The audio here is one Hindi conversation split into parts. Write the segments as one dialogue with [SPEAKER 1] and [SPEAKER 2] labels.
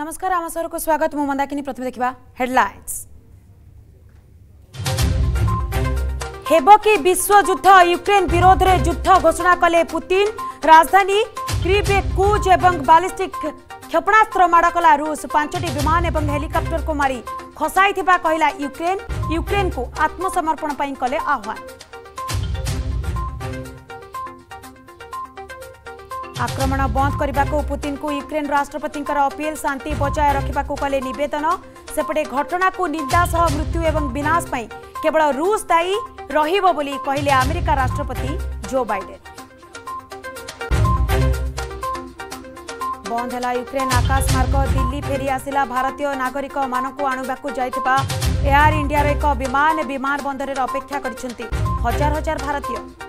[SPEAKER 1] नमस्कार आम सर को स्वागत मु मंदाकिनी प्रथम देखा हेडलाइंस हेब कि युक्रेन विरोध में युद्ध घोषणा कले पुतिन राजधानी क्रिबे कूज एवं बालिस्टिक क्षेपणास्त्र माड़ कला रुष पांच विमान एवं हेलिकप्टर को मारी खसाई कहला युक्रेन युक्रेन को आत्मसमर्पण कले आह्वान आक्रमण बंद करने को पुतिन को युक्रेन राष्ट्रपति अपिल शांति बजाय रखा कले नवेदन सेपटे घटना को निंदा सह मृत्यु एवं विनाश केवल रूस दायी रही कहले आमेरिका राष्ट्रपति जो बैडेन बंद है युक्रेन आकाशमार्ग दिल्ली फेरी आसला भारतीय नागरिक मान आणवाक जाता एयार एक विमान विमान बंदर अपेक्षा कर हजार हजार भारतीय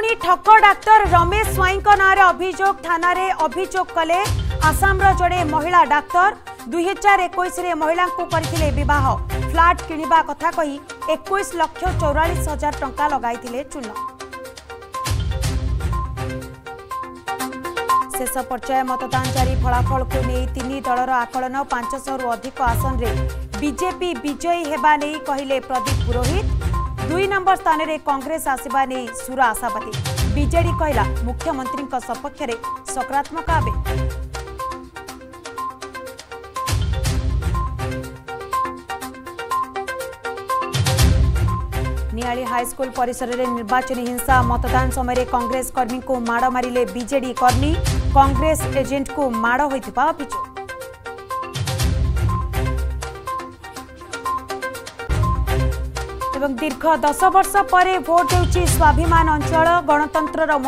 [SPEAKER 1] ठक डाक्तर रमेश कले अभियोग थानसाम्र जे महिला डाक्तर दुई हजार एकैले महिला गरिह फ्लाटि कथाै लक्ष चौरािस हजार टा लगि शेष पर्या मतदान जारी फलाफलको नै तिन दलर आकलन पाँच रु अधिक आसनले विजेपि विजयी हे कि प्रदीप पुरोहित ଦୁଇ ନମ୍ବର ସ୍ଥାନରେ କଂଗ୍ରେସ ଆସିବା ନେଇ ସୁର ଆଶାବାଦୀ ବିଜେଡି କହିଲା ମୁଖ୍ୟମନ୍ତ୍ରୀଙ୍କ ସପକ୍ଷରେ ସକାରାତ୍ମକ ଆବେ ନିଆଳି ହାଇସ୍କୁଲ ପରିସରରେ ନିର୍ବାଚନୀ ହିଂସା ମତଦାନ ସମୟରେ କଂଗ୍ରେସ କର୍ମୀଙ୍କୁ ମାଡ଼ ମାରିଲେ ବିଜେଡି କର୍ମୀ କଂଗ୍ରେସ ଏଜେଣ୍ଟକୁ ମାଡ଼ ହୋଇଥିବା ଅଭିଯୋଗ दीर्घ दस वर्ष पर भोट हुन्छ स्वाभिमान अञ्च गणतन्त्र र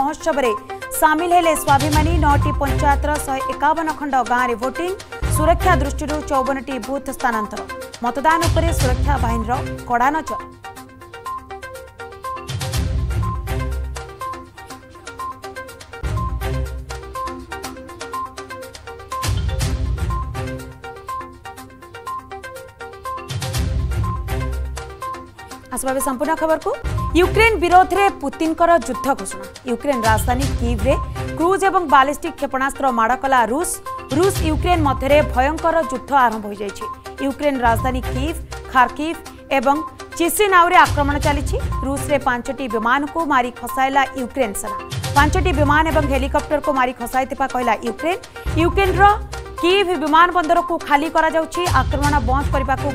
[SPEAKER 1] सामिल साम स्वाभिमानी नौटी पंचायत र एकावन एकान खण्ड गाँडे भोटिङ सुरक्षा दृष्टिहरू चौवनटी बुथ स्थानान्तर मतदान सुरक्षा बाहिर कडा नजर संपूर्ण खबर को युक्रेन विरोध विरोधले पुतिनको युद्ध घोषणा युक्रेन राजधानी क्रूज ए बालिस्टिक क्षेपणास्त्र माड कलास युक्रेन भयंकर युद्ध आरंभ हो आरम्भ युक्रेन राजधानी किभ खारकिभ एउटा आक्रमण चाहिँ रुषे विमान को मारी खस युक्रेन सेना पाँच विमान एलिकप्टरको मारि खसि कहिला युक्रेन युक्रेन र किभ विमान बन्दरको खालि आक्रमण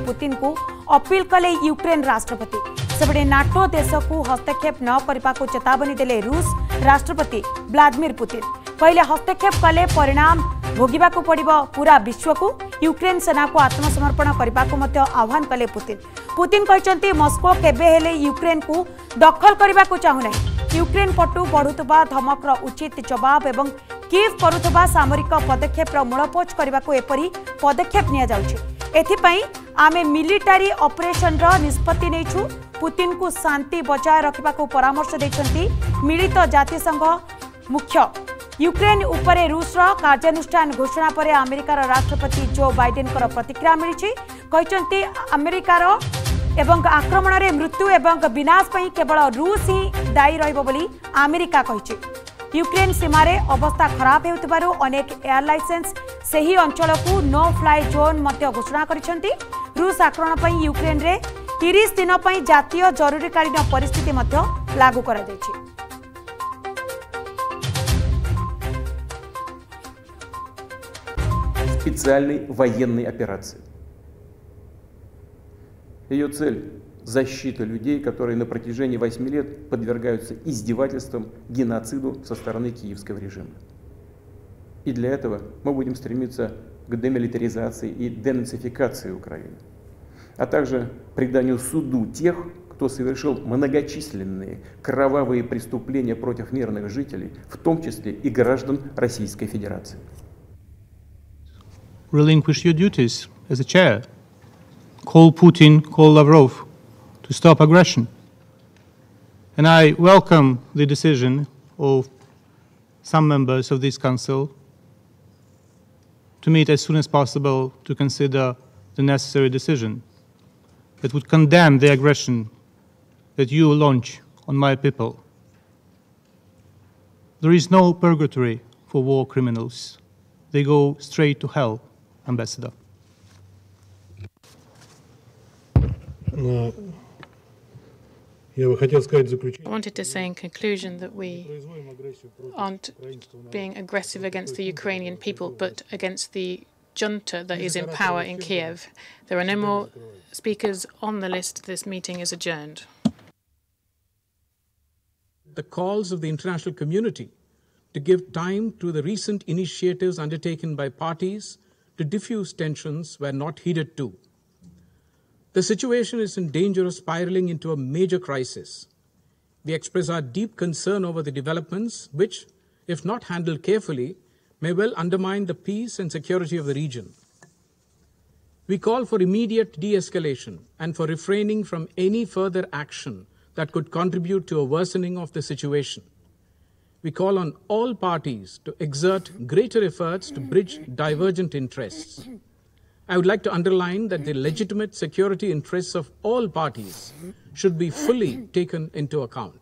[SPEAKER 1] पुतिन को ଅପିଲ କଲେ ୟୁକ୍ରେନ୍ ରାଷ୍ଟ୍ରପତି ସେପଟେ ନାଟୋ ଦେଶକୁ ହସ୍ତକ୍ଷେପ ନ କରିବାକୁ ଚେତାବନୀ ଦେଲେ ରୁଷ ରାଷ୍ଟ୍ରପତି ଭ୍ଲାଦିମିର ପୁତିନ କହିଲେ ହସ୍ତକ୍ଷେପ କଲେ ପରିଣାମ ଭୋଗିବାକୁ ପଡ଼ିବ ପୁରା ବିଶ୍ୱକୁ ୟୁକ୍ରେନ୍ ସେନାକୁ ଆତ୍ମସମର୍ପଣ କରିବାକୁ ମଧ୍ୟ ଆହ୍ୱାନ କଲେ ପୁତିନ ପୁତିନ କହିଛନ୍ତି ମସ୍କୋ କେବେ ହେଲେ ୟୁକ୍ରେନ୍କୁ ଦଖଲ କରିବାକୁ ଚାହୁଁନାହିଁ ୟୁକ୍ରେନ୍ ପଟୁ ବଢ଼ୁଥିବା ଧମକର ଉଚିତ ଜବାବ ଏବଂ କିଭ୍ କରୁଥିବା ସାମରିକ ପଦକ୍ଷେପର ମୂଳପୋଛ କରିବାକୁ ଏପରି ପଦକ୍ଷେପ ନିଆଯାଉଛି ଏଥିପାଇଁ ଆମେ ମିଲିଟାରୀ ଅପରେସନର ନିଷ୍ପତ୍ତି ନେଇଛୁ ପୁତିନଙ୍କୁ ଶାନ୍ତି ବଜାୟ ରଖିବାକୁ ପରାମର୍ଶ ଦେଇଛନ୍ତି ମିଳିତ ଜାତିସଂଘ ମୁଖ୍ୟ ୟୁକ୍ରେନ୍ ଉପରେ ରୁଷର କାର୍ଯ୍ୟାନୁଷ୍ଠାନ ଘୋଷଣା ପରେ ଆମେରିକାର ରାଷ୍ଟ୍ରପତି ଜୋ ବାଇଡେନଙ୍କର ପ୍ରତିକ୍ରିୟା ମିଳିଛି କହିଛନ୍ତି ଆମେରିକାର ଏବଂ ଆକ୍ରମଣରେ ମୃତ୍ୟୁ ଏବଂ ବିନାଶ ପାଇଁ କେବଳ ରୁଷ ହିଁ ଦାୟୀ ରହିବ ବୋଲି ଆମେରିକା କହିଛି ୟୁକ୍ରେନ୍ ସୀମାରେ ଅବସ୍ଥା ଖରାପ ହେଉଥିବାରୁ ଅନେକ ଏୟାର ଲାଇସେନ୍ସ ସେହି ଅଞ୍ଚଳକୁ ନୋ ଫ୍ଲାଏ ଜୋନ୍ ମଧ୍ୟ ଘୋଷଣା କରିଛନ୍ତି ରୁଷ ଆକ୍ରମଣ ପାଇଁ ୟୁକ୍ରେନ୍ରେ ତିରିଶ ଦିନ ପାଇଁ ଜାତୀୟ ଜରୁରୀକାଳୀନ ପରିସ୍ଥିତି ମଧ୍ୟ ଲାଗୁ କରାଯାଇଛି
[SPEAKER 2] специальной военной операции. Ее цель защита людей, которые на протяжении 8 лет подвергаются издевательствам, геноциду со стороны киевского режима. И для этого мы будем стремиться к демилитаризации и денацификации Украины, а также преданию суду тех, кто совершил многочисленные кровавые преступления против мирных жителей, в том числе и граждан Российской Федерации. Relinquish your duties as a chair. Call Putin, call Lavrov, to stop aggression. And I welcome the decision of some members of this council to meet as soon as possible to consider the necessary decision that would condemn the aggression that you launch on my people. There is no purgatory for war criminals. They go straight to hell, Ambassador. No. I wanted to say in conclusion that we aren't being aggressive against the Ukrainian people, but against the junta that is in power in Kiev. There are no more speakers on the list. This meeting is adjourned. The calls of the international community to give time to the recent initiatives undertaken by parties to diffuse tensions were not heeded to. The situation is in danger of spiraling into a major crisis. We express our deep concern over the developments which, if not handled carefully, may well undermine the peace and security of the region. We call for immediate de escalation and for refraining from any further action that could contribute to a worsening of the situation. We call on all parties to exert greater efforts to bridge divergent interests. I would like to underline that the legitimate security interests of all parties should be fully taken into account.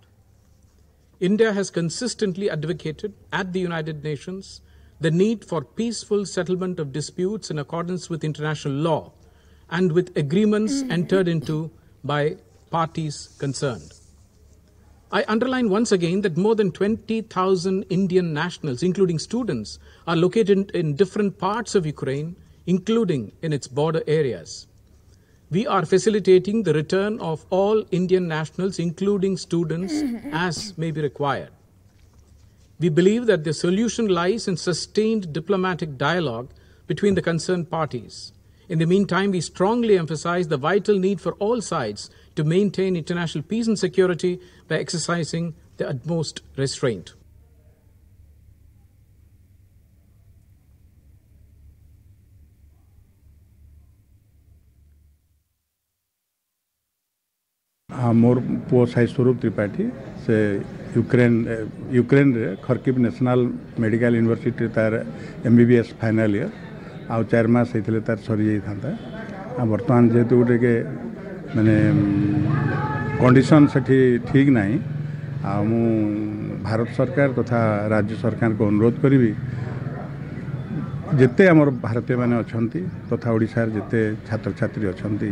[SPEAKER 2] India has consistently advocated at the United Nations the need for peaceful settlement of disputes in accordance with international law and with agreements entered into by parties concerned. I underline once again that more than 20,000 Indian nationals, including students, are located in different parts of Ukraine including in its border areas. We are facilitating the return of all Indian nationals, including students, as may be required. We believe that the solution lies in sustained diplomatic dialogue between the concerned parties. In the meantime, we strongly emphasize the vital need for all sides to maintain international peace and security by exercising the utmost restraint.
[SPEAKER 3] हाँ मोर पुओ साई स्वरूप त्रिपाठी से ୟୁକ୍ରେନ୍ ୟୁକ୍ରେନ୍ରେ ଖର୍କିବ୍ ନ୍ୟାସନାଲ୍ ମେଡ଼ିକାଲ ୟୁନିଭର୍ସିଟିରେ ତାର M B B S final year ଆଉ ଚାରି ମାସ ହେଇଥିଲେ ତାର ସରିଯାଇଥାନ୍ତା ଆଉ ବର୍ତ୍ତମାନ ଯେହେତୁ ଟିକେ ମାନେ କଣ୍ଡିସନ୍ ସେଠି ଠିକ୍ ନାହିଁ ଆଉ ମୁଁ ଭାରତ ସରକାର ତଥା ରାଜ୍ୟ ସରକାରଙ୍କୁ ଅନୁରୋଧ କରିବି ଯେତେ ଆମର ଭାରତୀୟମାନେ ଅଛନ୍ତି ତଥା ଓଡ଼ିଶାର ଯେତେ ଛାତ୍ରଛାତ୍ରୀ ଅଛନ୍ତି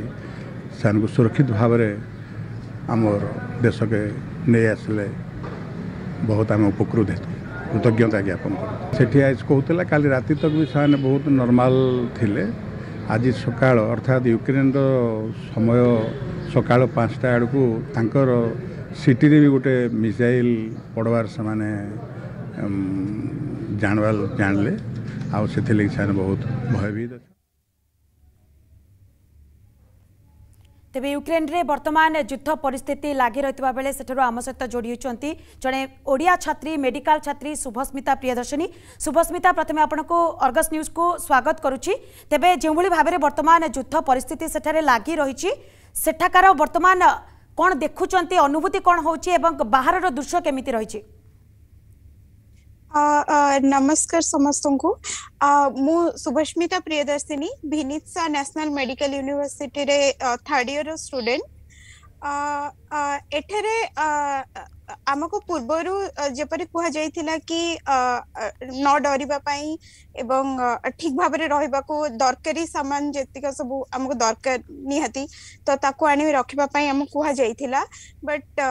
[SPEAKER 3] ସେମାନଙ୍କୁ ସୁରକ୍ଷିତ ଭାବରେ ଆମର ଦେଶକେ ନେଇ ଆସିଲେ ବହୁତ ଆମେ ଉପକୃତ ହେତୁ କୃତଜ୍ଞତା ଜ୍ଞାପନ କରୁ ସେଠି ଆଜି କହୁଥିଲା କାଲି ରାତି ତକ ବି ସେମାନେ ବହୁତ ନର୍ମାଲ ଥିଲେ ଆଜି ସକାଳ ଅର୍ଥାତ୍ ୟୁକ୍ରେନ୍ର ସମୟ ସକାଳ ପାଞ୍ଚଟା ଆଡ଼କୁ ତାଙ୍କର ସିଟିରେ ବି ଗୋଟେ ମିସାଇଲ୍ ପଡ଼ବାର ସେମାନେ ଜାଣବା ଜାଣିଲେ ଆଉ ସେଥିଲାଗି ସେମାନେ ବହୁତ ଭୟଭୀତ
[SPEAKER 1] ତେବେ ୟୁକ୍ରେନ୍ରେ ବର୍ତ୍ତମାନ ଯୁଦ୍ଧ ପରିସ୍ଥିତି ଲାଗି ରହିଥିବା ବେଳେ ସେଠାରୁ ଆମ ସହିତ ଯୋଡ଼ି ହୋଇଛନ୍ତି ଜଣେ ଓଡ଼ିଆ ଛାତ୍ରୀ ମେଡିକାଲ ଛାତ୍ରୀ ଶୁଭସ୍ମିତା ପ୍ରିୟଦର୍ଶିନୀ ଶୁଭସ୍ମିତା ପ୍ରଥମେ ଆପଣଙ୍କୁ ଅର୍ଗସ୍ ନ୍ୟୁଜ୍କୁ ସ୍ୱାଗତ କରୁଛି ତେବେ ଯେଉଁଭଳି ଭାବରେ ବର୍ତ୍ତମାନ ଯୁଦ୍ଧ ପରିସ୍ଥିତି ସେଠାରେ ଲାଗି ରହିଛି ସେଠାକାର ବର୍ତ୍ତମାନ କ'ଣ ଦେଖୁଛନ୍ତି ଅନୁଭୂତି କ'ଣ ହେଉଛି ଏବଂ ବାହାରର ଦୃଶ୍ୟ କେମିତି ରହିଛି
[SPEAKER 4] नमस्कार समस्त को मु सुभस्मिता प्रियदर्शिनी भिनित्सा न्यासनाल मेडिकल यूनिवर्सीटी रे थर्ड इयर स्टूडेंट ଏଠାରେ ଆମକୁ ପୂର୍ବରୁ ଯେପରି କୁହାଯାଇଥିଲା କି ନ ଡରିବା ପାଇଁ ଏବଂ ଠିକ ଭାବରେ ରହିବାକୁ ଦରକାରୀ ସାମାନ ଯେତିକ ସବୁ ଆମକୁ ଦରକାର ନିହାତି ତ ତାକୁ ଆଣି ରଖିବା ପାଇଁ ଆମକୁ କୁହାଯାଇଥିଲା ବଟ୍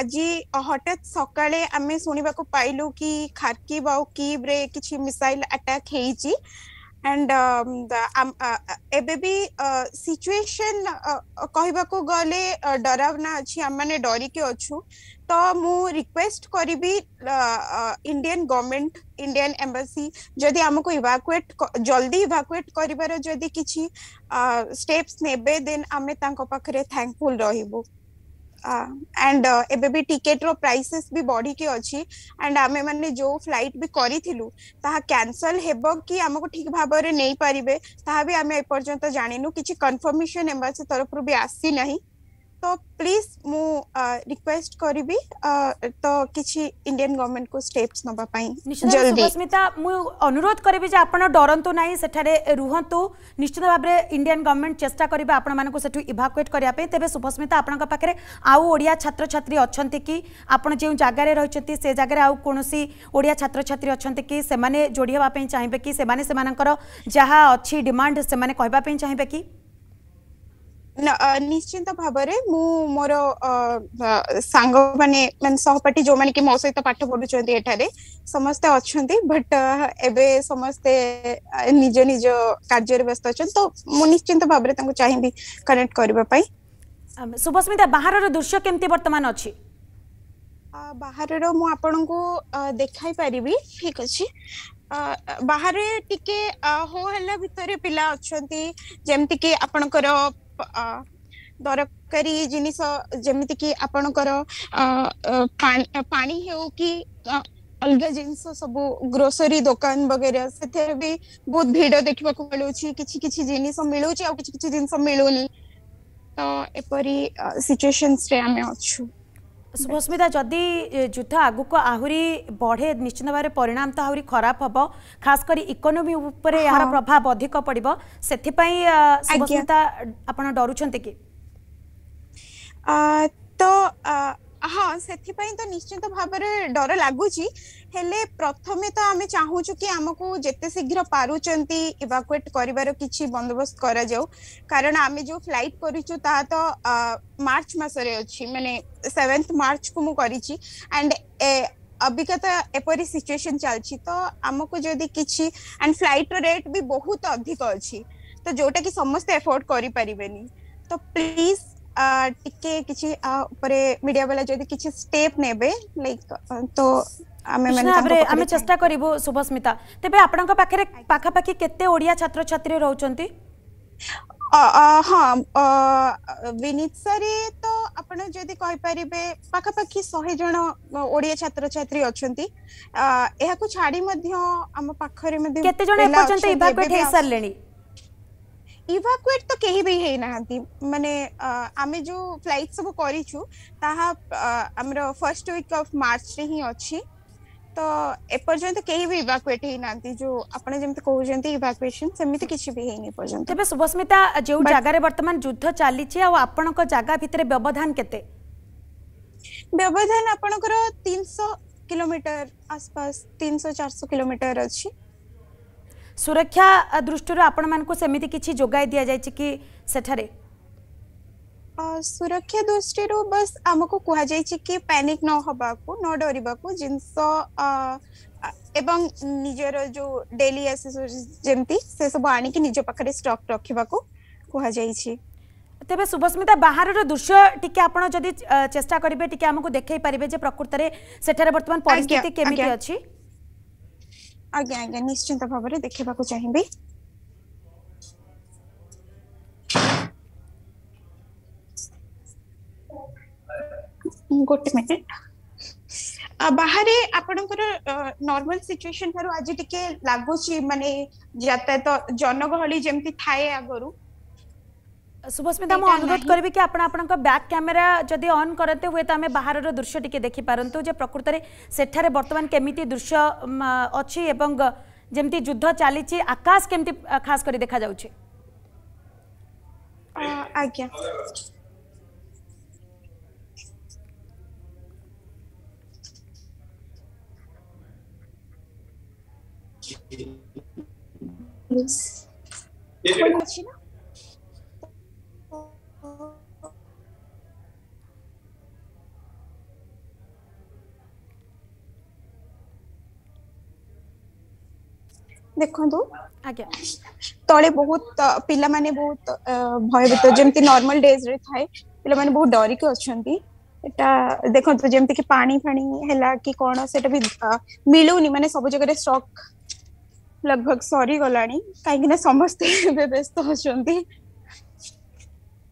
[SPEAKER 4] ଆଜି ହଠାତ୍ ସକାଳେ ଆମେ ଶୁଣିବାକୁ ପାଇଲୁ କି ଖାର୍କିବ୍ ଆଉ କିବ୍ରେ କିଛି ମିସାଇଲ୍ ଆଟାକ୍ ହେଇଛି एंड एबे सिचुएशन कह को गले डरावना अच्छी आम मैंने डरिके अच्छू तो मु रिक्वेस्ट करी इंडियन गवर्नमेंट इंडियन एम्बेसी जदि आमको इवाकुएट जल्दी इवाकुएट कर स्टेप्स नेबे देन आमे थैंकफुल रु एंड uh, एबे भी टिकेट रो प्राइसेस भी बढ़ी के अछि एंड आमे माने जो फ्लाइट भी करिथिलु ताहा कैंसिल हेबो कि हमको ठीक भाबरे नै परिबे ताहा भी आमे ए पर्यंत जानिनु किछि कंफर्मेशन एम्बेसी तरफ रु भी आसी नहीं तो प्लीज मु
[SPEAKER 1] रिक्वेस्ट करबी तो किछि इंडियन गवर्नमेंट को स्टेप्स नबा पई जल्दी सुस्मिता मु अनुरोध करबी जे आपन डरंतु नै सेठारे रुहंतु निश्चित भाबरे इंडियन गवर्नमेंट चेष्टा करबे आपन मानको सेठु इवैक्यूएट करिया पे तबे सुस्मिता आपन का पाखरे आउ ओडिया छात्र छात्री अछंती कि आपन जे जगह रे रहछती से जगह रे आउ कोनोसी ओडिया छात्र छात्री अछंती कि से माने जोडिया बा पई चाहिबे कि से माने से मानकर जहां अछि डिमांड से माने कहबा पई चाहिबे कि
[SPEAKER 4] ନିଶ୍ଚିନ୍ତ ଭାବରେ ମୁଁ ମୋର ସାଙ୍ଗମାନେ ମାନେ ସହପାଠୀ ଯୋଉମାନେ କି ମୋ ସହିତ ପାଠ ପଢୁଛନ୍ତି ଏଠାରେ ସମସ୍ତେ ଅଛନ୍ତି ବଟ୍ ଏବେ ସମସ୍ତେ ନିଜ ନିଜ କାର୍ଯ୍ୟରେ ବ୍ୟସ୍ତ ଅଛନ୍ତି ତ ମୁଁ ନିଶ୍ଚିନ୍ତ ଭାବରେ ତାଙ୍କୁ ଚାହିଁବି କନେକ୍ଟ କରିବା ପାଇଁ
[SPEAKER 1] ଶୁଭସ୍ମିତା ବାହାରର ଦୃଶ୍ୟ କେମିତି ବର୍ତ୍ତମାନ ଅଛି
[SPEAKER 4] ବାହାରର ମୁଁ ଆପଣଙ୍କୁ ଦେଖାଇ ପାରିବି ଠିକ ଅଛି ବାହାରେ ଟିକେ ହୋ ହେଲା ଭିତରେ ପିଲା ଅଛନ୍ତି ଯେମିତିକି ଆପଣଙ୍କର ଦରକାରୀ ଜିନିଷ ଯେମିତିକି ଆପଣଙ୍କର ପାଣି ହେଉ କି ଅଲଗା ଜିନିଷ ସବୁ ଗ୍ରୋସରୀ ଦୋକାନ ବଗେରା ସେଥିରେ ବି ବହୁତ ଭିଡ ଦେଖିବାକୁ ମିଳୁଛି କିଛି କିଛି ଜିନିଷ ମିଳୁଛି ଆଉ କିଛି
[SPEAKER 1] କିଛି ଜିନିଷ ମିଳୁନି ତ ଏପରି ସିଚୁଏସନ୍ସରେ ଆମେ ଅଛୁ ସୁଭସ୍ମିତା ଯଦି ଯୁଦ୍ଧ ଆଗକୁ ଆହୁରି ବଢ଼େ ନିଶ୍ଚିତ ଭାବରେ ପରିଣାମ ତ ଆହୁରି ଖରାପ ହେବ ଖାସ୍ କରି ଇକୋନୋମି ଉପରେ ଏହାର ପ୍ରଭାବ ଅଧିକ ପଡ଼ିବ ସେଥିପାଇଁ ସୁଭସ୍ମିତା ଆପଣ ଡରୁଛନ୍ତି କି ତ
[SPEAKER 4] ହଁ ସେଥିପାଇଁ ତ ନିଶ୍ଚିନ୍ତ ଭାବରେ ଡର ଲାଗୁଛି ହେଲେ ପ୍ରଥମେ ତ ଆମେ ଚାହୁଁଛୁ କି ଆମକୁ ଯେତେ ଶୀଘ୍ର ପାରୁଛନ୍ତି ଇଭାକୁଏଟ୍ କରିବାର କିଛି ବନ୍ଦୋବସ୍ତ କରାଯାଉ କାରଣ ଆମେ ଯୋଉ ଫ୍ଲାଇଟ୍ କରିଛୁ ତାହା ତ ମାର୍ଚ୍ଚ ମାସରେ ଅଛି ମାନେ ସେଭେନ୍ଥ ମାର୍ଚ୍ଚକୁ ମୁଁ କରିଛି ଆଣ୍ଡ ଅବିକା ତ ଏପରି ସିଚୁଏସନ୍ ଚାଲିଛି ତ ଆମକୁ ଯଦି କିଛି ଆଣ୍ଡ ଫ୍ଲାଇଟ୍ର ରେଟ୍ ବି ବହୁତ ଅଧିକ ଅଛି ତ ଯୋଉଟା କି ସମସ୍ତେ ଏଫୋର୍ଡ କରିପାରିବେନି ତ ପ୍ଲିଜ୍ टिके किछि आ मीडिया वाला
[SPEAKER 1] जदि किछि स्टेप नेबे लाइक तो आमे आमे चेष्टा करबो शुभस्मिता तबे आपनक पाखरे पाखा पाखी केते ओडिया छात्र छात्री रहउछंती
[SPEAKER 4] हाँ विनीत सर तो आपड़ जो कहीपरिबे पखापाखि शहे जन ओडिया छात्र छात्री अच्छा छाड़ी आम पाखे सारे ইভাকুয়েট তো কেহি বি হেই নাহান্তি মানে আমি যে ফ্লাইট সব করিছু তাহা আমার ফার্স্ট উইক অফ মার্চ রে হি অছি তো এপর্যন্ত কেহি বি ইভাকুয়েট
[SPEAKER 1] হেই নাহান্তি যে আপনা যেমতে কহুজন্তি ইভাকুয়েশন সেমিতি কিছু বি হেই নি পর্যন্ত তবে শুভস্মিতা যে জায়গারে বর্তমান যুদ্ধ চালিছে আর আপনক জায়গা ভিতরে ব্যবধান কেতে ব্যবধান আপনকর 300 কিলোমিটার আসপাস 300 400 কিলোমিটার আছে सुरक्षा दृष्टि आपमती किसी जगह दि जाए कि सुरक्षा दृष्टि बस आम को
[SPEAKER 4] कहुई न हाबाक न डर को निजर जो डेली एसेसरी से सब आज पाखे स्टक् रखा
[SPEAKER 1] कहुई तेज शुभस्मिता बाहर दृश्य टी आप चेस्टा करेंगे देखे पारे प्रकृत में
[SPEAKER 4] ଆଜ୍ଞା ଆଜ୍ଞା ନିଶ୍ଚିନ୍ତ ଭାବରେ ଦେଖିବାକୁ ଚାହିଁବି ଗୋଟେ ମିନିଟ ବାହାରେ ଆପଣଙ୍କର ନର୍ମାଲ ସିଚୁଏସନ ଠାରୁ ଆଜି
[SPEAKER 1] ଟିକେ ଲାଗୁଛି ମାନେ ଯାତାୟାତ ଜନଗହଳି ଯେମିତି ଥାଏ ଆଗରୁ सुभस्मिता ମୁଁ ଅନୁରୋଧ କରିବି କି ଆପଣ ଆପଣଙ୍କ ବ୍ୟାକ୍ କ୍ୟାମେରା ଯଦି ଅନ୍ କରନ୍ତେ ହୁଏତ ଆମେ ବାହାରର ଦୃଶ୍ୟ ଟିକେ ଦେଖିପାରନ୍ତୁ ଯେ ପ୍ରକୃତରେ ସେଠାରେ ବର୍ତ୍ତମାନ କେମିତି ଦୃଶ୍ୟ ଅଛି ଏବଂ ଯେମିତି ଯୁଦ୍ଧ ଚାଲିଛି ଆକାଶ କେମିତି ଖାସ କରି ଦେଖାଯାଉଛି ଆଜ୍ଞା ଅଛି ନା
[SPEAKER 4] ଦେଖନ୍ତୁ ଆଜ୍ଞା ତଳେ ବହୁତ ପିଲାମାନେ ବହୁତ ଭୟଭୀତ ଯେମିତି ନର୍ମାଲ ଡେଜରେ ଥାଏ ପିଲାମାନେ ବହୁତ ଡରିକି ଅଛନ୍ତି ଏଟା ଦେଖନ୍ତୁ ଯେମିତି କି ପାଣି ଫାଣି ହେଲା କି କଣ ସେଟା ବି ମିଳୁନି ମାନେ ସବୁ ଜାଗାରେ ଷ୍ଟକ୍ लगभग ସରିଗଲାଣି କାହିଁକି ନା ସମସ୍ତେ ଏବେ ବ୍ୟସ୍ତ ଅଛନ୍ତି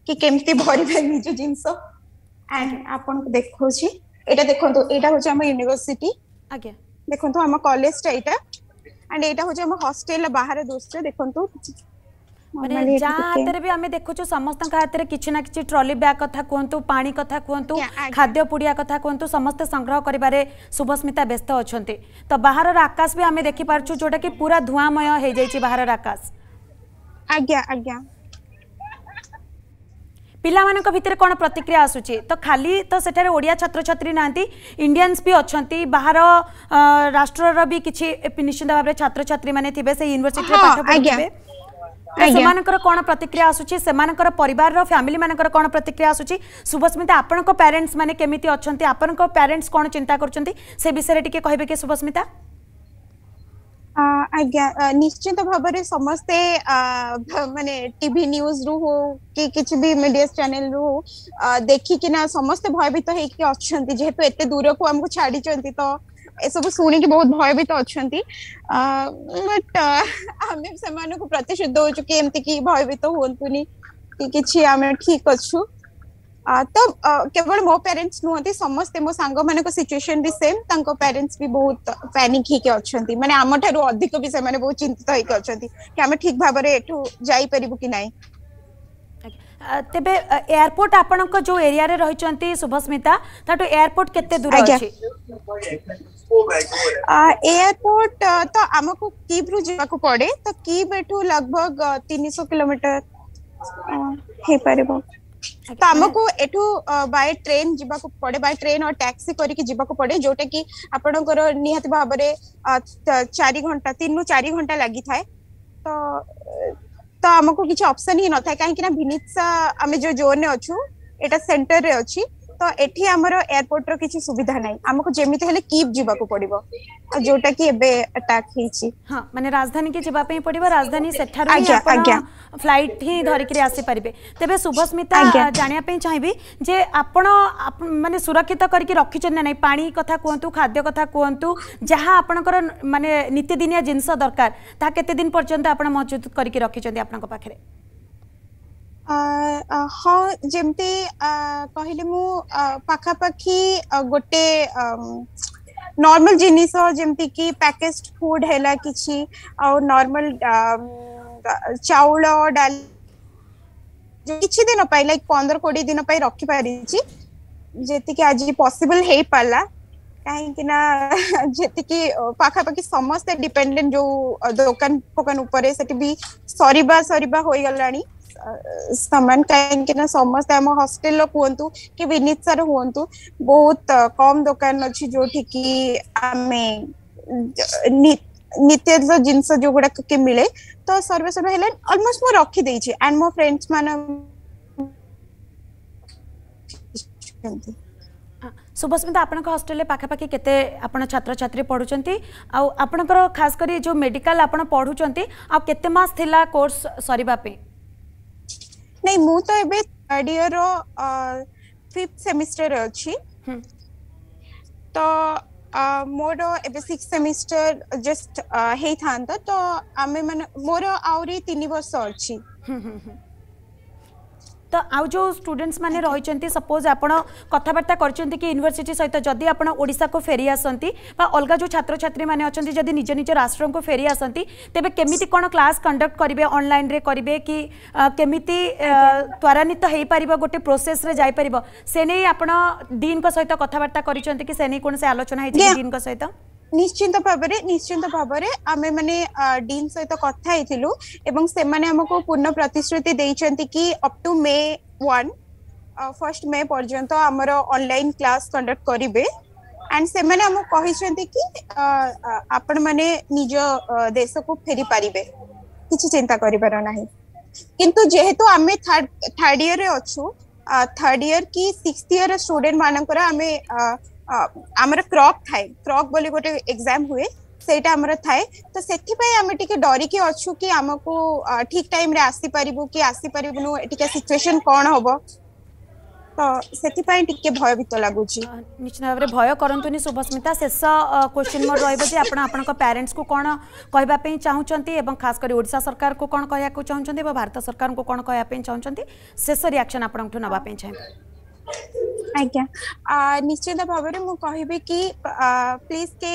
[SPEAKER 4] କି କେମିତି ଭରିବେ ନିଜ ଜିନିଷ ଆଣ୍ଡ ଆପଣଙ୍କୁ ଦେଖଉଛି ଏଇଟା ଦେଖନ୍ତୁ ଏଇଟା ହଉଛି ଆମ ୟୁନିଭର୍ସିଟି ଆଜ୍ଞା ଦେଖନ୍ତୁ ଆମ କଲେଜଟା ଏଇଟା
[SPEAKER 1] एंड एटा हो जे हम हॉस्टल बाहर दोस्त देखंतु माने जातर भी हमें देखु छु समस्त खातिर किछ ना किछ ट्रॉली बैग कथा कोंतु पानी कथा कोंतु खाद्य पुड़िया कथा कोंतु समस्त संग्रह करि बारे शुभस्मिता व्यस्त अछंती तो बाहर रा आकाश भी हमें देखि पारछु जोटा कि पूरा धुआमय हे जाई छि बाहर रा आकाश आ गया आ गया ପିଲାମାନଙ୍କ ଭିତରେ କ'ଣ ପ୍ରତିକ୍ରିୟା ଆସୁଛି ତ ଖାଲି ତ ସେଠାରେ ଓଡ଼ିଆ ଛାତ୍ରଛାତ୍ରୀ ନାହାନ୍ତି ଇଣ୍ଡିଆନ୍ସ ବି ଅଛନ୍ତି ବାହାର ରାଷ୍ଟ୍ରର ବି କିଛି ନିଶ୍ଚିତ ଭାବରେ ଛାତ୍ରଛାତ୍ରୀମାନେ ଥିବେ ସେଇ ୟୁନିଭର୍ସିଟିରେ ପାଠ ପଢ଼ିବେ ସେମାନଙ୍କର କ'ଣ ପ୍ରତିକ୍ରିୟା ଆସୁଛି ସେମାନଙ୍କର ପରିବାରର ଫ୍ୟାମିଲି ମାନଙ୍କର କ'ଣ ପ୍ରତିକ୍ରିୟା ଆସୁଛି ଶୁଭସ୍ମିତା ଆପଣଙ୍କ ପ୍ୟାରେଣ୍ଟସ୍ ମାନେ କେମିତି ଅଛନ୍ତି ଆପଣଙ୍କ ପ୍ୟାରେଣ୍ଟସ୍ କ'ଣ ଚିନ୍ତା କରୁଛନ୍ତି ସେ ବିଷୟରେ ଟିକେ କହିବେ କି ଶୁଭସ୍ମିତା
[SPEAKER 4] निश्चित भाव समस्ते मानने टी न्यूज रु कि किसी भी मीडिया चैनल रु हो देखिक समस्ते भयभीत तो होते जेहे तो दूर को आमको छाड़ तो ये सब शुण बहुत भयभीत तो अच्छा बट आम से प्रतिशुद्ध होमती कि भयभीत हूँ कि ठीक अच्छा ତ କେବଳ ମୋ ପ୍ୟାରେଣ୍ଟସ୍ ନୁହନ୍ତି ସମସ୍ତେ ମୋ ସାଙ୍ଗମାନଙ୍କ ସିଚୁଏସନ୍ ବି ସେମ୍ ତାଙ୍କ ପ୍ୟାରେଣ୍ଟସ୍ ବି ବହୁତ ପ୍ୟାନିକ୍ ହେଇକି ଅଛନ୍ତି ମାନେ ଆମଠାରୁ ଅଧିକ ବି ସେମାନେ ବହୁତ ଚିନ୍ତିତ ହେଇକି ଅଛନ୍ତି କି ଆମେ ଠିକ ଭାବରେ ଏଠୁ ଯାଇପାରିବୁ କି ନାହିଁ
[SPEAKER 1] ତେବେ ଏୟାରପୋର୍ଟ ଆପଣଙ୍କ ଯୋଉ ଏରିଆରେ ରହିଛନ୍ତି ଶୁଭସ୍ମିତା ତାଠୁ ଏୟାରପୋର୍ଟ କେତେ ଦୂର ଅଛି ଏୟାରପୋର୍ଟ ତ
[SPEAKER 4] ଆମକୁ କିବ୍ରୁ ଯିବାକୁ ପଡେ ତ କିବ୍ ଏଠୁ ଲଗଭଗ ତିନିଶହ କିଲୋମିଟର ହେଇପାରିବ तो आम को बाय ट्रेन जीबा पड़े बाय ट्रेन और टैक्सी करी के जीबा को पड़े जोटे की आपण को निहत घंटा 3 नु 4 घंटा लागी थाए तो आमको किसी को ही न थाए काहे कि ना भिनित्स जो जोन ने अछू रे अछि ତ ଏଠି ଆମର ଏୟାରପୋର୍ଟର କିଛି ସୁବିଧା ନାହିଁ ଆମକୁ ଯେମିତି ହେଲେ କିପ୍ ଯିବାକୁ ପଡିବ ଆଉ ଯୋଉଟା କି ଏବେ ଆଟାକ୍ ହେଇଛି
[SPEAKER 1] ହଁ ମାନେ ରାଜଧାନୀ କି ଯିବା ପାଇଁ ପଡିବ ରାଜଧାନୀ ସେଠାରୁ ଆପଣ ଫ୍ଲାଇଟ୍ ହିଁ ଧରିକିରି ଆସିପାରିବେ ତେବେ ଶୁଭସ୍ମିତା ଜାଣିବା ପାଇଁ ଚାହିଁବି ଯେ ଆପଣ ମାନେ ସୁରକ୍ଷିତ କରିକି ରଖିଛନ୍ତି ନା ନାହିଁ ପାଣି କଥା କୁହନ୍ତୁ ଖାଦ୍ୟ କଥା କୁହନ୍ତୁ ଯାହା ଆପଣଙ୍କର ମାନେ ନିତିଦିନିଆ ଜିନିଷ ଦରକାର ତାହା କେତେ ଦିନ ପର୍ଯ୍ୟନ୍ତ ଆପଣ ମହଜୁଦ କରିକି ରଖିଛନ୍ତି ଆପଣଙ୍କ ପାଖରେ
[SPEAKER 4] हाँ जमती कह मु पखापाखि गोटे नॉर्मल जिनिस जमती कि पैकेज्ड फूड हैला किछि नॉर्मल चाउल डाल कि दिन लाइक पंद्रह 20 दिन रखी रखि जी आज पॉसिबल हो पाला कहीं कि ना पखापाखि समस्त डिपेंडेंट जो दुकान पोकन ऊपर सेति भी सॉरी बा ସମାନ କାହିଁକି ନା ସମସ୍ତେ ଆମ ହଷ୍ଟେଲର କୁହନ୍ତୁ କି ବିନୀତ ସାର୍ ହୁଅନ୍ତୁ ବହୁତ କମ ଦୋକାନ ଅଛି ଯୋଉଠି କି ଆମେ ନିତ୍ୟର ଜିନିଷ ଯୋଉଗୁଡାକ କି ମିଳେ ତ ସର୍ବେସର୍ବ ହେଲେ ଅଲମୋଷ୍ଟ ମୁଁ ରଖିଦେଇଛି ଆଣ୍ଡ ମୋ ଫ୍ରେଣ୍ଡସ୍
[SPEAKER 1] ମାନ ଶୁଭସ୍ମିତା ଆପଣଙ୍କ ହଷ୍ଟେଲରେ ପାଖାପାଖି କେତେ ଆପଣ ଛାତ୍ରଛାତ୍ରୀ ପଢ଼ୁଛନ୍ତି ଆଉ ଆପଣଙ୍କର ଖାସ୍ କରି ଯେଉଁ ମେଡ଼ିକାଲ ଆପଣ ପଢ଼ୁଛନ୍ତି ଆଉ କେତେ ମାସ ଥିଲା କୋର୍ସ ସରିବା ପାଇଁ
[SPEAKER 4] ନାଇଁ ମୁଁ ତ ଏବେ ଥାର୍ଡ ଇୟର ଫିଫ୍ଥ ସେମିଷ୍ଟର ଅଛି ତ ମୋର ଏବେ ସିକ୍ସ ସେମିଷ୍ଟର ଜଷ୍ଟ
[SPEAKER 1] ହେଇଥାନ୍ତା ତ ଆମେ ମାନେ ମୋର ଆହୁରି ତିନି ବର୍ଷ ଅଛି तो आज जो स्टूडेंट्स मैंने रही सपोज आप कथबार्ता कर यूनिभर्सीटी सहित जदि आपशा को फेरी आसती अलग जो छात्र छात्री मैंने अच्छा निज निज राष्ट्र को फेरी आसती तेज केमी कौन क्लास कंडक्ट करेंगे अनल करेंगे कि केमी त्वरावित हो पार गोटे प्रोसेस जापर से नहीं आप डी सहित कथबार्ता करोचना सहित ନିଶ୍ଚିନ୍ତ ଭାବରେ ନିଶ୍ଚିନ୍ତ ଭାବରେ
[SPEAKER 4] ଆମେମାନେ ଡିନ୍ ସହିତ କଥା ହେଇଥିଲୁ ଏବଂ ସେମାନେ ଆମକୁ ପୂର୍ଣ୍ଣ ପ୍ରତିଶ୍ରୁତି ଦେଇଛନ୍ତି କି up to May one first May ପର୍ଯ୍ୟନ୍ତ ଆମର ଅନଲାଇନ୍ କ୍ଲାସ୍ କଣ୍ଡକ୍ଟ କରିବେ ଆଣ୍ଡ ସେମାନେ ଆମକୁ କହିଛନ୍ତି କି ଆପଣମାନେ ନିଜ ଦେଶକୁ ଫେରି ପାରିବେ କିଛି ଚିନ୍ତା କରିବାର ନାହିଁ କିନ୍ତୁ ଯେହେତୁ ଆମେ ଥାର୍ଡ ଥାର୍ଡ ଇୟରରେ ଅଛୁ ଥାର୍ଡ ଇୟର କି ସିକ୍ସ ଇୟର ଷ୍ଟୁଡେଣ୍ଟ ମାନଙ୍କର ଆମେ आमर क्रक थाए क्रक गोटे एग्जाम हुए थाए तो से डरिक अच्छू कि आम को ठीक टाइम आसी कि आसी
[SPEAKER 1] सिचुएशन कौन हम तो भय करूनि शुभस्मिता शेष क्वेश्चन मोर रही पेरेन्ट्स को कौन कह चाहते खास करा सरकार को भारत सरकार को चाहिए ଆଜ୍ଞା ନିଶ୍ଚିତ
[SPEAKER 4] ଭାବରେ ମୁଁ କହିବି କି ପ୍ଲିଜ୍ କେ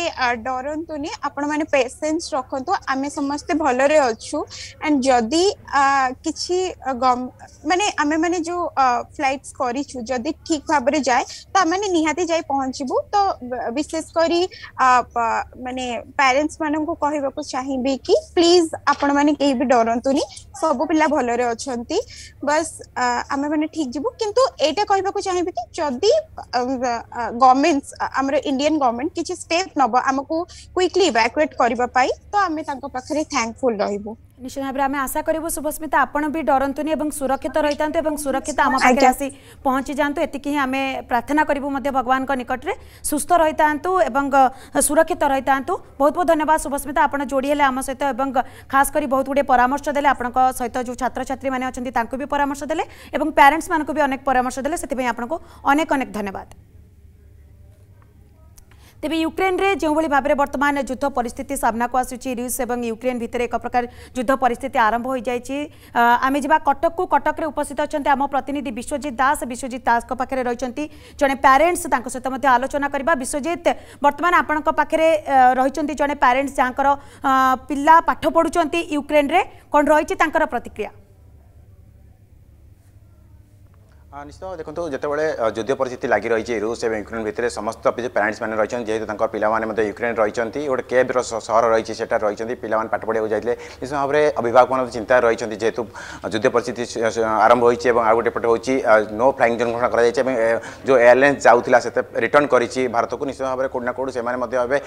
[SPEAKER 4] ଡରନ୍ତୁନି ଆପଣ ମାନେ ପେସେନ୍ସ ରଖନ୍ତୁ ଆମେ ସମସ୍ତେ ଭଲରେ ଅଛୁ ଆଣ୍ଡ ଯଦି କିଛି ମାନେ ଆମେ ଆମେମାନେ ଯେଉଁ ଫ୍ଲାଇଟ୍ସ କରିଛୁ ଯଦି ଠିକ୍ ଭାବରେ ଯାଏ ତ ଆମେ ନିହାତି ଯାଇ ପହଞ୍ଚିବୁ ତ ବିଶେଷ କରି ମାନେ ପ୍ୟାରେଣ୍ଟସ୍ ମାନଙ୍କୁ କହିବାକୁ ଚାହିଁବି କି ପ୍ଲିଜ୍ ମାନେ କେହି ବି ଡରନ୍ତୁନି ସବୁ ପିଲା ଭଲରେ ଅଛନ୍ତି ଆମେ ମାନେ ଠିକ୍ ଯିବୁ କିନ୍ତୁ ଏଇଟା କହିବାକୁ ଚାହିଁବି କି ଯଦି ଗଭର୍ଣ୍ଣମେଣ୍ଟ ଆମର ଇଣ୍ଡିଆନ ଗଭର୍ଣ୍ଣମେଣ୍ଟ କିଛି ଷ୍ଟେପ ନବ ଆମକୁ କ୍ୱିକଲି ଇଭାକୁଏଟ କରିବା ପାଇଁ ତ
[SPEAKER 1] ଆମେ ତାଙ୍କ ପାଖରେ ଥ୍ୟାଙ୍କଫୁଲ ରହିବୁ નિશ્ચય આબરા મે આશા કરીબો સુભસ્મિતા આપણ બી ડરંતુની এবંગ સુરક્ષિત રહીતાંતુ এবંગ સુરક્ષિત આમા પાછે আসি પહોંચી જાંતુ એટિકી હી અમે પ્રાર્થના કરીબો મધ્ય ભગવાન કો નિકટરે સુસ્ત રહીતાંતુ এবંગ સુરક્ષિત રહીતાંતુ બહુત બહુત ધન્યવાદ સુભસ્મિતા આપણ જોડી હેલે આમા સૈત এবંગ ખાસ કરી બહુત બડે પરામર્શ દેલે આપણકો સૈત જો છાત્રા છાત્રી માને આચંતિ તાંકો બી પરામર્શ દેલે এবંગ પેરેન્ટ્સ માને કો બી અનેક પરામર્શ દેલે સતિ ભાઈ આપણકો અનેક અનેક ધન્યવાદ তেমনি ইউক্রেন্রে যেভাবে ভাবে বর্তমান যুদ্ধ পরিস্থিতি সামনাকু আসুচি রুষ এবং ইউক্রেন ভিতরে এক প্রকার যুদ্ধ পরিস্থিতি আরম্ভ হয়ে যাই আমি যা কটকু কটকরে উপস্থিত অনেক আমার প্রতিনিধি বিশ্বজিৎ দাস বিশ্বজিৎ দাস পাখে রয়েছেন জনে প্যারেন্টস তাঁর সহ আলোচনা করা বিশ্বজিৎ বর্তমান আপনার পাখে রয়েছেন জনে প্যারেন্টস যাঁর পিলা পাঠ পড়ুচ্ছেন ইউক্রেন্রে কম রয়েছে তাঁর প্রতিক্রিয়া
[SPEAKER 5] ନିଶ୍ଚିତ ଦେଖନ୍ତୁ ଯେତେବେଳେ ଯୁଦ୍ଧ ପରିସ୍ଥିତି ଲାଗି ରହିଛି ରୁଷ ଏବଂ ୟୁକ୍ରେନ୍ ଭିତରେ ସମସ୍ତ ପ୍ୟାରେଣ୍ଟସ୍ ମାନେ ରହିଛନ୍ତି ଯେହେତୁ ତାଙ୍କ ପିଲାମାନେ ମଧ୍ୟ ୟୁକ୍ରେନ୍ ରହିଛନ୍ତି ଗୋଟେ କେବ୍ର ସହର ରହିଛି ସେଠାରେ ରହିଛନ୍ତି ପିଲାମାନେ ପାଠ ପଢ଼ିବାକୁ ଯାଇଥିଲେ ନିଶ୍ଚିତ ଭାବରେ ଅଭିଭାବକମାନେ ଚିନ୍ତା ରହିଛନ୍ତି ଯେହେତୁ ଯୁଦ୍ଧ ପରିସ୍ଥିତି ଆରମ୍ଭ ହୋଇଛି ଏବଂ ଆଉ ଗୋଟେ ପଟେ ହେଉଛି ନୋ ଫ୍ଲାଇଂ ଜୋନ୍ ଘୋଷଣା କରାଯାଇଛି ଏବଂ ଯେଉଁ ଏୟାରଲାଇନ୍ସ ଯାଉଥିଲା ସେତେ ରିଟର୍ଣ୍ଣ କରିଛି ଭାରତକୁ ନିଶ୍ଚିତ ଭାବରେ କେଉଁଠି ନା କେଉଁଠି ସେମାନେ ମଧ୍ୟ ଏବେ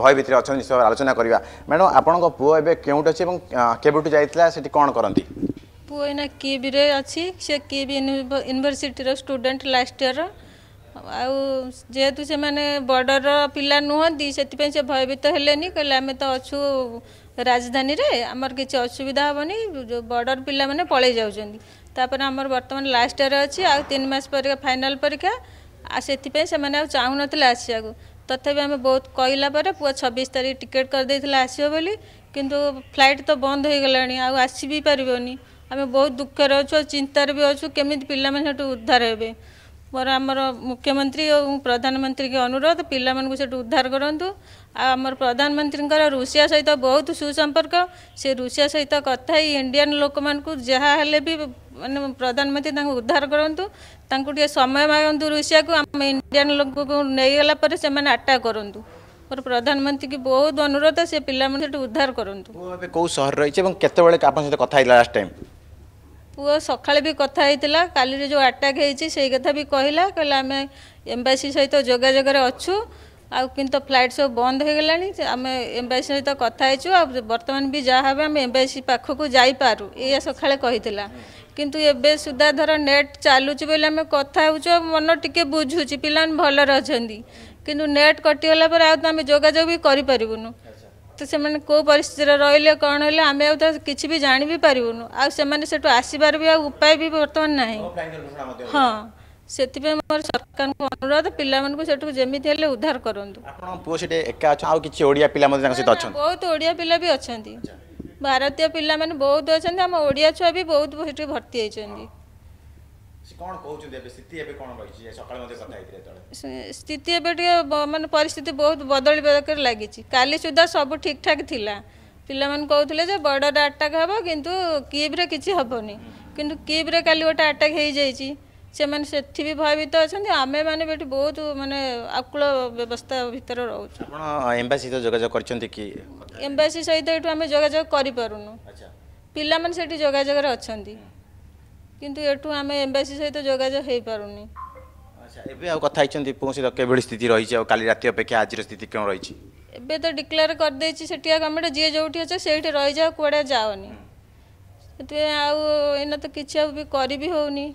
[SPEAKER 5] ଭୟ ଭିତରେ ଅଛନ୍ତି ନିଶ୍ଚିତ ଭାବରେ ଆଲୋଚନା କରିବା ମ୍ୟାଡ଼ାମ୍ ଆପଣଙ୍କ ପୁଅ ଏବେ କେଉଁଠି ଅଛି ଏବଂ କେବେଠୁ ଯାଇଥିଲା ସେଠି କ'ଣ କରନ୍ତି
[SPEAKER 6] ପୁଅ ଏଇନା କିବିରେ ଅଛି ସେ କିବି ୟୁନିଭର୍ସିଟିର ଷ୍ଟୁଡେଣ୍ଟ ଲାଷ୍ଟ ଇୟର ଆଉ ଯେହେତୁ ସେମାନେ ବର୍ଡ଼ରର ପିଲା ନୁହନ୍ତି ସେଥିପାଇଁ ସେ ଭୟଭୀତ ହେଲେନି କହିଲେ ଆମେ ତ ଅଛୁ ରାଜଧାନୀରେ ଆମର କିଛି ଅସୁବିଧା ହେବନି ଯେଉଁ ବର୍ଡ଼ର ପିଲାମାନେ ପଳେଇ ଯାଉଛନ୍ତି ତାପରେ ଆମର ବର୍ତ୍ତମାନ ଲାଷ୍ଟ ଇୟର ଅଛି ଆଉ ତିନି ମାସ ପରେ ଫାଇନାଲ୍ ପରୀକ୍ଷା ଆଉ ସେଥିପାଇଁ ସେମାନେ ଆଉ ଚାହୁଁନଥିଲେ ଆସିବାକୁ ତଥାପି ଆମେ ବହୁତ କହିଲା ପରେ ପୁଅ ଛବିଶ ତାରିଖ ଟିକେଟ୍ କରିଦେଇଥିଲା ଆସିବ ବୋଲି କିନ୍ତୁ ଫ୍ଲାଇଟ୍ ତ ବନ୍ଦ ହୋଇଗଲାଣି ଆଉ ଆସି ବି ପାରିବନି ଆମେ ବହୁତ ଦୁଃଖରେ ଅଛୁ ଆଉ ଚିନ୍ତାରେ ବି ଅଛୁ କେମିତି ପିଲାମାନେ ସେଠୁ ଉଦ୍ଧାର ହେବେ ମୋର ଆମର ମୁଖ୍ୟମନ୍ତ୍ରୀ ଏବଂ ପ୍ରଧାନମନ୍ତ୍ରୀଙ୍କ ଅନୁରୋଧ ପିଲାମାନଙ୍କୁ ସେଠୁ ଉଦ୍ଧାର କରନ୍ତୁ ଆଉ ଆମର ପ୍ରଧାନମନ୍ତ୍ରୀଙ୍କର ରୁଷିଆ ସହିତ ବହୁତ ସୁସମ୍ପର୍କ ସେ ରୁଷିଆ ସହିତ କଥା ହେଇ ଇଣ୍ଡିଆନ୍ ଲୋକମାନଙ୍କୁ ଯାହା ହେଲେ ବି ମାନେ ପ୍ରଧାନମନ୍ତ୍ରୀ ତାଙ୍କୁ ଉଦ୍ଧାର କରନ୍ତୁ ତାଙ୍କୁ ଟିକେ ସମୟ ମାଗନ୍ତୁ ରୁଷିଆକୁ ଆମେ ଇଣ୍ଡିଆନ୍ ଲୋକକୁ ନେଇଗଲା ପରେ ସେମାନେ ଆଟାକ୍ କରନ୍ତୁ ମୋର ପ୍ରଧାନମନ୍ତ୍ରୀକି ବହୁତ ଅନୁରୋଧ ସେ ପିଲାମାନେ ସେଠୁ ଉଦ୍ଧାର କରନ୍ତୁ
[SPEAKER 5] କେଉଁ ସହର ରହିଛି ଏବଂ କେତେବେଳେ ଆପଣଙ୍କ ସହିତ କଥା ହେଇଥିଲା ଲାଷ୍ଟ ଟାଇମ୍
[SPEAKER 6] ପୁଅ ସକାଳେ ବି କଥା ହେଇଥିଲା କାଲିରେ ଯେଉଁ ଆଟାକ୍ ହେଇଛି ସେଇ କଥା ବି କହିଲା କହିଲା ଆମେ ଏମ୍ବାସି ସହିତ ଯୋଗାଯୋଗରେ ଅଛୁ ଆଉ କିନ୍ତୁ ଫ୍ଲାଇଟ୍ ସବୁ ବନ୍ଦ ହୋଇଗଲାଣି ଆମେ ଏମ୍ବାସି ସହିତ କଥା ହେଇଛୁ ଆଉ ବର୍ତ୍ତମାନ ବି ଯାହା ହେବ ଆମେ ଏମ୍ବାସି ପାଖକୁ ଯାଇପାରୁ ଏଇଆ ସକାଳେ କହିଥିଲା କିନ୍ତୁ ଏବେ ସୁଦ୍ଧା ଧର ନେଟ୍ ଚାଲୁଛି ବୋଲି ଆମେ କଥା ହେଉଛୁ ଆଉ ମନ ଟିକେ ବୁଝୁଛି ପିଲାମାନେ ଭଲରେ ଅଛନ୍ତି କିନ୍ତୁ ନେଟ୍ କଟିଗଲା ପରେ ଆଉ ତ ଆମେ ଯୋଗାଯୋଗ ବି କରିପାରିବୁନୁ ତ ସେମାନେ କେଉଁ ପରିସ୍ଥିତିରେ ରହିଲେ କ'ଣ ହେଲେ ଆମେ ଆଉ ତ କିଛି ବି ଜାଣି ବି ପାରିବୁନୁ ଆଉ ସେମାନେ ସେଠୁ ଆସିବାର ବି ଆଉ ଉପାୟ ବି ବର୍ତ୍ତମାନ ନାହିଁ ହଁ ସେଥିପାଇଁ ମୋର ସରକାରଙ୍କୁ ଅନୁରୋଧ ପିଲାମାନଙ୍କୁ ସେଠୁ ଯେମିତି ହେଲେ ଉଦ୍ଧାର କରନ୍ତୁ
[SPEAKER 5] ଆଉ କିଛି ଓଡ଼ିଆ ପିଲା ବହୁତ
[SPEAKER 6] ଓଡ଼ିଆ ପିଲା ବି ଅଛନ୍ତି ଭାରତୀୟ ପିଲାମାନେ ବହୁତ ଅଛନ୍ତି ଆମ ଓଡ଼ିଆ ଛୁଆ ବି ବହୁତ ସେଠି ଭର୍ତ୍ତି ହେଇଛନ୍ତି
[SPEAKER 5] କ'ଣ କହୁଛନ୍ତି ଏବେ ସ୍ଥିତି ଏବେ କ'ଣ ରହିଛି ସକାଳେ ମଧ୍ୟ କଥା ହେଇଥିଲେ
[SPEAKER 6] ତଳେ ସ୍ଥିତି ଏବେ ଟିକେ ମାନେ ପରିସ୍ଥିତି ବହୁତ ବଦଳିବାକୁ ଲାଗିଛି କାଲି ସୁଦ୍ଧା ସବୁ ଠିକ୍ଠାକ୍ ଥିଲା ପିଲାମାନେ କହୁଥିଲେ ଯେ ବର୍ଡ଼ର ଆଟାକ୍ ହେବ କିନ୍ତୁ କିବ୍ରେ କିଛି ହେବନି କିନ୍ତୁ କିବ୍ରେ କାଲି ଗୋଟେ ଆଟାକ୍ ହେଇଯାଇଛି ସେମାନେ ସେଠି ବି ଭୟଭୀତ ଅଛନ୍ତି ଆମେମାନେ ବି ଏଠି ବହୁତ ମାନେ ଆକୁଳ ବ୍ୟବସ୍ଥା ଭିତରେ ରହୁଛୁ
[SPEAKER 5] ଆପଣ ଏମ୍ବାସି ସହିତ ଯୋଗାଯୋଗ କରିଛନ୍ତି କି
[SPEAKER 6] ଏମ୍ବାସି ସହିତ ଏଠୁ ଆମେ ଯୋଗାଯୋଗ କରିପାରୁନୁ ପିଲାମାନେ ସେଠି ଯୋଗାଯୋଗରେ ଅଛନ୍ତି କିନ୍ତୁ ଏଠୁ ଆମେ ଏମ୍ବାସି ସହିତ ଯୋଗାଯୋଗ ହୋଇପାରୁନି
[SPEAKER 5] ଆଚ୍ଛା ଏବେ ଆଉ କଥା ହେଇଛନ୍ତି ପହଞ୍ଚିଲ କେଭଳି ସ୍ଥିତି ରହିଛି ଆଉ କାଲି ରାତି ଅପେକ୍ଷା ଆଜିର ସ୍ଥିତି କ'ଣ ରହିଛି
[SPEAKER 6] ଏବେ ତ ଡିକ୍ଲେୟାର କରିଦେଇଛି ସେଠିଆ କମିଟି ଯିଏ ଯେଉଁଠି ଅଛି ସେଇଠି ରହିଯାଅ କୁଆଡ଼େ ଯାଅନି ସେଥିପାଇଁ ଆଉ ଏଇନା ତ କିଛି ଆଉ ବି କରି ବି ହେଉନି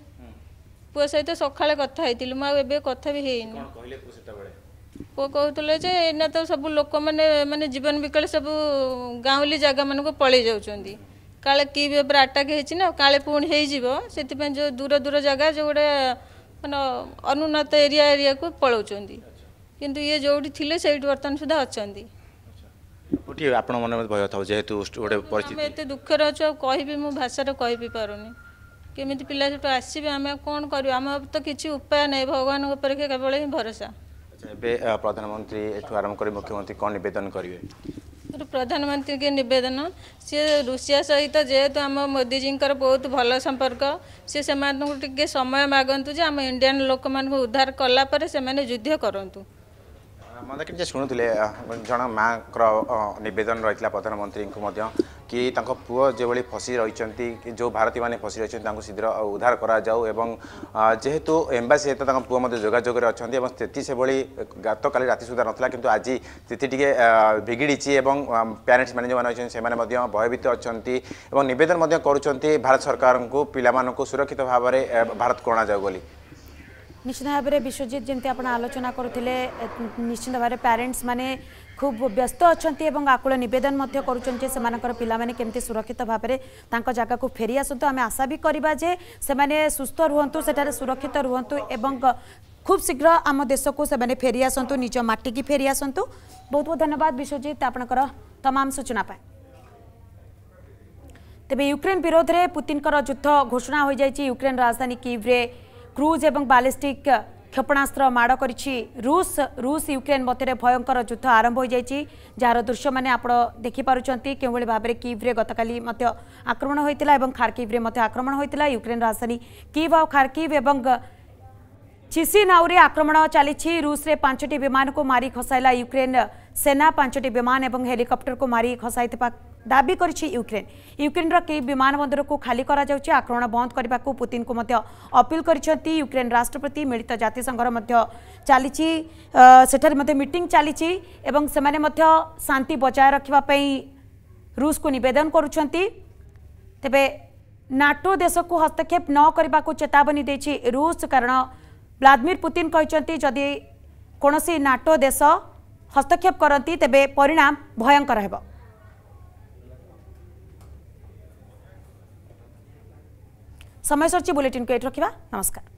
[SPEAKER 6] ପୁଅ ସହିତ ସକାଳେ କଥା ହେଇଥିଲି ମୁଁ ଆଉ ଏବେ କଥା ବି ହେଇନି ପୁଅ କହୁଥିଲେ ଯେ ଏଇନା ତ ସବୁ ଲୋକମାନେ ମାନେ ଜୀବନ ବିକଳ ସବୁ ଗାଉଁଲି ଜାଗାମାନଙ୍କୁ ପଳେଇ ଯାଉଛନ୍ତି କାଳେ କି ଉପରେ ଆଟାକ୍ ହେଇଛି ନା କାଳେ ପୁଣି ହେଇଯିବ ସେଥିପାଇଁ ଯେଉଁ ଦୂର ଦୂର ଜାଗା ଯେଉଁଗୁଡ଼େ ମାନେ ଅନୁନ୍ନତ ଏରିଆ ଏରିଆକୁ ପଳାଉଛନ୍ତି କିନ୍ତୁ ଇଏ ଯେଉଁଠି ଥିଲେ ସେଇଠି ବର୍ତ୍ତମାନ ସୁଦ୍ଧା ଅଛନ୍ତି
[SPEAKER 5] ଆପଣ ମନେ ଭୟ ଥାଉ ଯେହେତୁ ଗୋଟେ ପରିସ୍ଥିତି ଆମେ
[SPEAKER 6] ଏତେ ଦୁଃଖରେ ଅଛୁ ଆଉ କହିବି ମୁଁ ଭାଷାରେ କହିବି ପାରୁନି କେମିତି ପିଲା ସେଠୁ ଆସିବେ ଆମେ କ'ଣ କରିବୁ ଆମ ତ କିଛି ଉପାୟ ନାହିଁ ଭଗବାନଙ୍କ ଉପରେ କେବଳ ହିଁ ଭରସା
[SPEAKER 5] ଏବେ ପ୍ରଧାନମନ୍ତ୍ରୀ ଏଠୁ ଆରମ୍ଭ କରି ମୁଖ୍ୟମନ୍ତ୍ରୀ କ'ଣ ନିବେଦନ କରିବେ
[SPEAKER 6] ପ୍ରଧାନମନ୍ତ୍ରୀଙ୍କୁ ନିବେଦନ ସିଏ ରୁଷିଆ ସହିତ ଯେହେତୁ ଆମ ମୋଦିଜୀଙ୍କର ବହୁତ ଭଲ ସମ୍ପର୍କ ସିଏ ସେମାନଙ୍କୁ ଟିକେ ସମୟ ମାଗନ୍ତୁ ଯେ ଆମ ଇଣ୍ଡିଆନ ଲୋକମାନଙ୍କୁ ଉଦ୍ଧାର କଲା ପରେ ସେମାନେ ଯୁଦ୍ଧ କରନ୍ତୁ
[SPEAKER 5] ମୋତେ କେମିତି ଶୁଣୁଥିଲେ ଜଣେ ମାଆଙ୍କର ନିବେଦନ ରହିଥିଲା ପ୍ରଧାନମନ୍ତ୍ରୀଙ୍କୁ ମଧ୍ୟ କି ତାଙ୍କ ପୁଅ ଯେଭଳି ଫସି ରହିଛନ୍ତି ଯେଉଁ ଭାରତୀୟମାନେ ଫସି ରହିଛନ୍ତି ତାଙ୍କୁ ଶୀଘ୍ର ଉଦ୍ଧାର କରାଯାଉ ଏବଂ ଯେହେତୁ ଏମ୍ବାସି ସହିତ ତାଙ୍କ ପୁଅ ମଧ୍ୟ ଯୋଗାଯୋଗରେ ଅଛନ୍ତି ଏବଂ ସ୍ଥିତି ସେଭଳି ଗତକାଲି ରାତି ସୁଦ୍ଧା ନଥିଲା କିନ୍ତୁ ଆଜି ସ୍ଥିତି ଟିକେ ବିଗିଡ଼ିଛି ଏବଂ ପ୍ୟାରେଣ୍ଟସ୍ମାନେ ଯେଉଁମାନେ ଅଛନ୍ତି ସେମାନେ ମଧ୍ୟ ଭୟଭୀତ ଅଛନ୍ତି ଏବଂ ନିବେଦନ ମଧ୍ୟ କରୁଛନ୍ତି ଭାରତ ସରକାରଙ୍କୁ ପିଲାମାନଙ୍କୁ ସୁରକ୍ଷିତ ଭାବରେ ଭାରତକୁ ଅଣାଯାଉ ବୋଲି
[SPEAKER 1] নিশ্চিত ভাবে বিশ্বজিৎ যেমন আপনার আলোচনা করুলে নিশ্চিত ভাবে প্যারেন্টস মানে খুব ব্যস্ত অনেক এবং আকুল নিবেদন করছেন যে সে পিলা মানে কমিটি সুরক্ষিত ভাবে তাঁর জায়গাকে ফেরি আসতু আমি আশা বি করা যে সে সুস্থ রুহতু সেটার সুরক্ষিত রুহতু এবং খুব শীঘ্র আমার দেশকু সে ফেরি আসতু নিজ মাটিকি ফেরি আসতু বহু বহু ধন্যবাদ বিশ্বজিৎ আপনার তমাম সূচনা পায় তেমনি ইউক্রেন বিরোধে পুতিনকর যুদ্ধ ঘোষণা হয়ে যাই ইউক্রেন রাজধানী কিভ্রে क्रूज एवं बालिस्टिक क्षेपणास्त्र माड़ कर रूस रूस युक्रेन मध्य भयंकर युद्ध आरंभ हो जार दृश्य मैंने आप देखिपुट कि भाव में किव्रे गत आक्रमण होता और खारकिव्रे आक्रमण होता है युक्रेन राजधानी किव आ खारकिव चिसी नाउरी आक्रमण चली रुष्रे पांचटी विमान को मारी खसाइला युक्रेन सेना पांचटी विमान और हेलिकप्टर को मारी खसाई दाबी कर युक्रेन युक्रेन विमान बंदर को खाली कर आक्रमण बंद करने को पुतिन को अपिल कर युक्रेन राष्ट्रपति मिलित जतिसंघर चली मीट चली शांति बजाय रखापी रुष को नवेदन करे नाटो देश को हस्तक्षेप नक चेतावनी दे रुष कारण व्लादिमिर पुतिन कहते जदि कौन नाटो देश हस्तक्षेप करती तेरे परिणाम भयंकर है समय सर्ची बुलेटिन को ये रखा नमस्कार